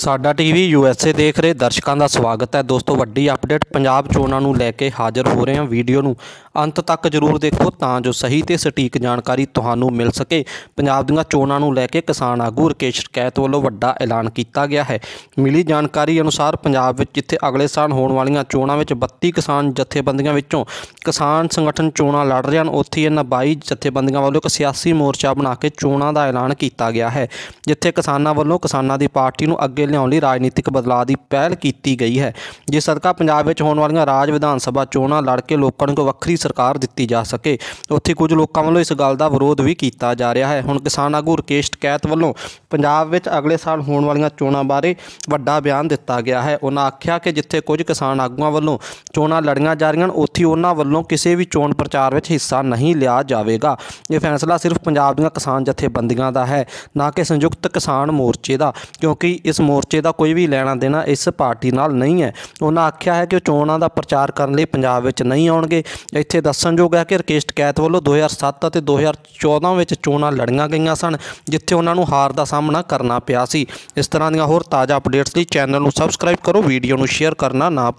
ਸਾਡਾ TV USA ਦੇਖ ਰਹੇ ਦਰਸ਼ਕਾਂ ਦਾ ਸਵਾਗਤ ਹੈ ਦੋਸਤੋ ਵੱਡੀ ਅਪਡੇਟ ਪੰਜਾਬ ਚੋਣਾਂ ਨੂੰ ਲੈ ਕੇ ਹਾਜ਼ਰ ਹੋ ਰਹੇ ਹਾਂ ਵੀਡੀਓ ਨੂੰ ਅੰਤ ਤੱਕ ਜ਼ਰੂਰ ਦੇਖੋ ਤਾਂ ਜੋ ਸਹੀ ਤੇ ਸਟੀਕ ਜਾਣਕਾਰੀ ਤੁਹਾਨੂੰ ਮਿਲ ਸਕੇ ਪੰਜਾਬ ਦੀਆਂ ਚੋਣਾਂ ਨੂੰ ਲੈ ਕੇ ਕਿਸਾਨ ਆਗੂ ਰਕੇਸ਼ ਸ਼ਿਕਾਇਤ ਵੱਲੋਂ ਵੱਡਾ ਐਲਾਨ ਕੀਤਾ ਗਿਆ ਹੈ ਮਿਲੀ ਜਾਣਕਾਰੀ ਅਨੁਸਾਰ ਪੰਜਾਬ ਵਿੱਚ ਜਿੱਥੇ ਅਗਲੇ ਸਾਲ ਹੋਣ ਵਾਲੀਆਂ ਚੋਣਾਂ ਵਿੱਚ 32 ਕਿਸਾਨ ਜਥੇਬੰਦੀਆਂ ਵਿੱਚੋਂ ਕਿਸਾਨ ਸੰਗਠਨ ਚੋਣਾਂ ਲੜ ਰਹੇ ਹਨ ਉੱਥੇ ਇਹਨਾਂ 22 ਜਥੇਬੰਦੀਆਂ ਵੱਲੋਂ ਇੱਕ ਸਿਆਸੀ ਮੋਰਚਾ ਬਣਾ ਕੇ ਚੋਣਾਂ ਦਾ ਐਲਾਨ ਕੀਤਾ ਗਿਆ ਹੈ ਜਿੱਥੇ ਕਿਸਾਨਾਂ ਵੱਲੋਂ ਕਿਸਾਨਾਂ ਦੀ ਪਾਰਟੀ ਨੂੰ ਅੱਗੇ ਕੇ ਲਿਆਉਣ ਲਈ ਰਾਜਨੀਤਿਕ ਬਦਲਾਅ ਦੀ ਪਹਿਲ ਕੀਤੀ ਗਈ ਹੈ ਜਿਸ ਸਦਕਾ ਪੰਜਾਬ ਵਿੱਚ ਹੋਣ ਵਾਲੀਆਂ ਰਾਜ ਵਿਧਾਨ ਸਭਾ ਚੋਣਾਂ ਲੜ ਕੇ ਲੋਕਾਂ ਨੂੰ ਵੱਖਰੀ ਸਰਕਾਰ ਦਿੱਤੀ ਜਾ ਸਕੇ ਉੱਥੇ ਕੁਝ ਲੋਕਾਂ ਵੱਲੋਂ ਇਸ ਗੱਲ ਦਾ ਵਿਰੋਧ ਵੀ ਕੀਤਾ ਜਾ ਰਿਹਾ ਹੈ ਹੁਣ ਕਿਸਾਨ ਆਗੂ ਰਕੇਸ਼ ਟਕੈਤ ਵੱਲੋਂ ਪੰਜਾਬ ਵਿੱਚ ਅਗਲੇ ਸਾਲ ਹੋਣ ਵਾਲੀਆਂ ਚੋਣਾਂ ਬਾਰੇ ਵੱਡਾ ਬਿਆਨ ਦਿੱਤਾ ਗਿਆ ਹੈ ਉਹਨਾਂ ਆਖਿਆ ਕਿ ਜਿੱਥੇ ਕੁਝ ਕਿਸਾਨ ਆਗੂਆਂ ਵੱਲੋਂ ਚੋਣਾਂ ਲੜੀਆਂ ਜਾ ਰਹੀਆਂ ਉੱਥੇ ਉਹਨਾਂ ਵੱਲੋਂ ਕਿਸੇ ਵੀ ਚੋਣ ਪ੍ਰਚਾਰ ਵਿੱਚ ਹਿੱਸਾ ਨਹੀਂ ਲਿਆ ਜਾਵੇਗਾ ਇਹ ਫੈਸਲਾ ਸਿਰਫ ਪੰਜਾਬ ਦੀਆਂ ਕਿਸਾਨ ਜਥੇਬੰਦੀਆਂ ਦਾ ਹੈ ਨਾ ਕਿ ਸੰਯੁਕਤ ਕਿਸਾਨ ਮੋਰਚੇ ਦਾ ਕਿਉਂਕਿ ਇਸ ਮੋਰਚੇ ਦਾ ਕੋਈ ਵੀ ਲੈਣਾ ਦੇਣਾ ਇਸ ਪਾਰਟੀ ਨਾਲ ਨਹੀਂ ਹੈ ਉਹਨਾਂ ਆਖਿਆ ਹੈ ਕਿ ਉਹ ਚੋਣਾਂ ਦਾ ਪ੍ਰਚਾਰ ਕਰਨ ਲਈ ਪੰਜਾਬ ਵਿੱਚ ਨਹੀਂ ਆਉਣਗੇ ਇੱਥੇ ਦੱਸਣਯੋਗ ਹੈ ਕਿ ਰਕੇਸ਼ ਟਕੈਤ ਵੱਲੋਂ 2007 ਅਤੇ 2014 ਵਿੱਚ ਚੋਣਾਂ ਲੜੀਆਂ ਗਈਆਂ ਸਨ ਜਿੱਥੇ ਉਹਨਾਂ ਨੂੰ ਹਾਰ ਦਾ ਸਾਹਮਣਾ ਕਰਨਾ ਪਿਆ ਸੀ ਇਸ ਤਰ੍ਹਾਂ ਦੀਆਂ ਹੋਰ ਤਾਜ਼ਾ ਅਪਡੇਟਸ ਲਈ ਚੈਨਲ ਨੂੰ ਸਬਸਕ੍ਰਾਈਬ ਕਰੋ ਵੀਡੀਓ ਨੂੰ ਸ਼ੇਅਰ ਕਰਨਾ ਨਾ